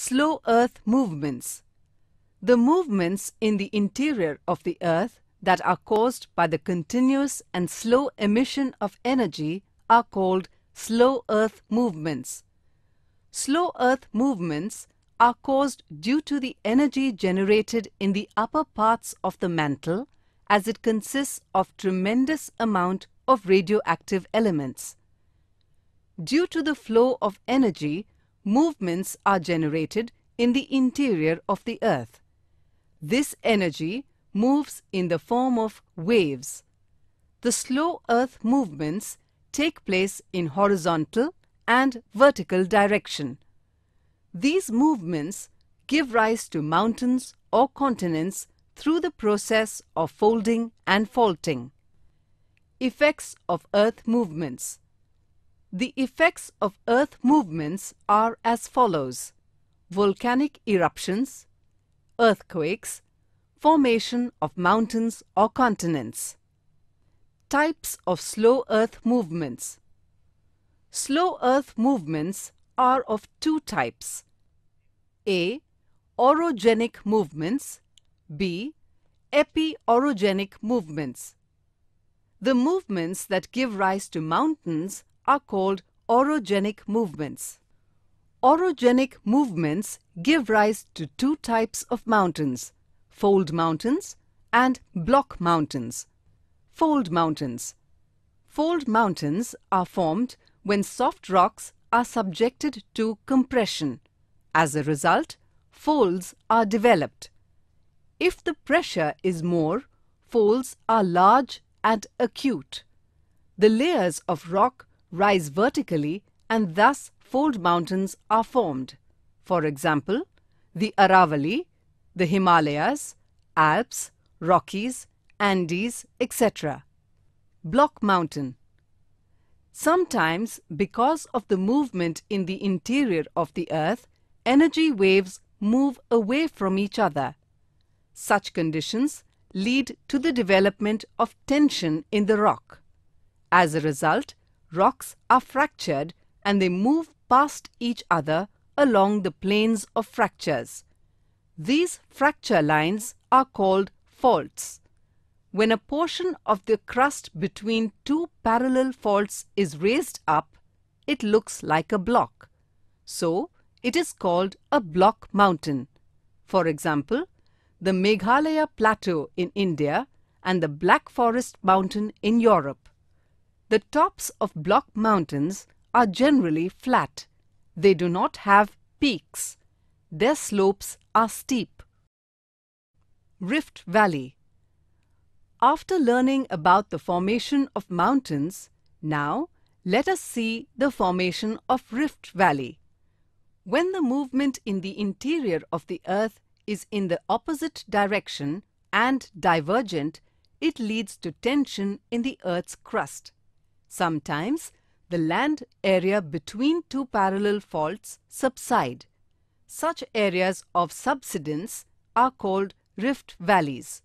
slow earth movements. The movements in the interior of the earth that are caused by the continuous and slow emission of energy are called slow earth movements. Slow earth movements are caused due to the energy generated in the upper parts of the mantle as it consists of tremendous amount of radioactive elements. Due to the flow of energy movements are generated in the interior of the earth. This energy moves in the form of waves. The slow earth movements take place in horizontal and vertical direction. These movements give rise to mountains or continents through the process of folding and faulting. Effects of earth movements the effects of earth movements are as follows. Volcanic eruptions, earthquakes, formation of mountains or continents. Types of slow earth movements. Slow earth movements are of two types. A. Orogenic movements. B. Epi-orogenic movements. The movements that give rise to mountains are called orogenic movements. Orogenic movements give rise to two types of mountains, fold mountains and block mountains. Fold mountains. Fold mountains are formed when soft rocks are subjected to compression. As a result, folds are developed. If the pressure is more, folds are large and acute. The layers of rock rise vertically and thus fold mountains are formed. For example, the Aravalli, the Himalayas, Alps, Rockies, Andes, etc. Block mountain. Sometimes, because of the movement in the interior of the earth, energy waves move away from each other. Such conditions lead to the development of tension in the rock. As a result, rocks are fractured and they move past each other along the planes of fractures. These fracture lines are called faults. When a portion of the crust between two parallel faults is raised up, it looks like a block. So, it is called a block mountain. For example, the Meghalaya Plateau in India and the Black Forest Mountain in Europe. The tops of block mountains are generally flat. They do not have peaks. Their slopes are steep. Rift Valley After learning about the formation of mountains, now let us see the formation of Rift Valley. When the movement in the interior of the earth is in the opposite direction and divergent, it leads to tension in the earth's crust. Sometimes the land area between two parallel faults subside. Such areas of subsidence are called rift valleys.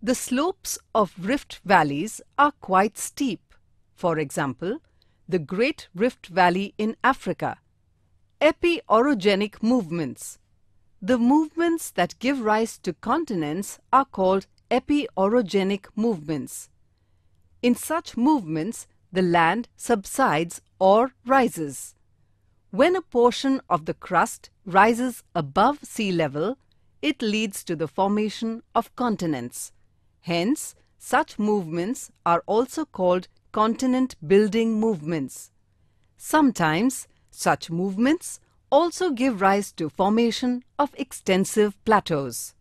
The slopes of rift valleys are quite steep. For example, the Great Rift Valley in Africa. Epiorogenic movements. The movements that give rise to continents are called epiorogenic movements. In such movements, the land subsides or rises. When a portion of the crust rises above sea level, it leads to the formation of continents. Hence, such movements are also called continent building movements. Sometimes, such movements also give rise to formation of extensive plateaus.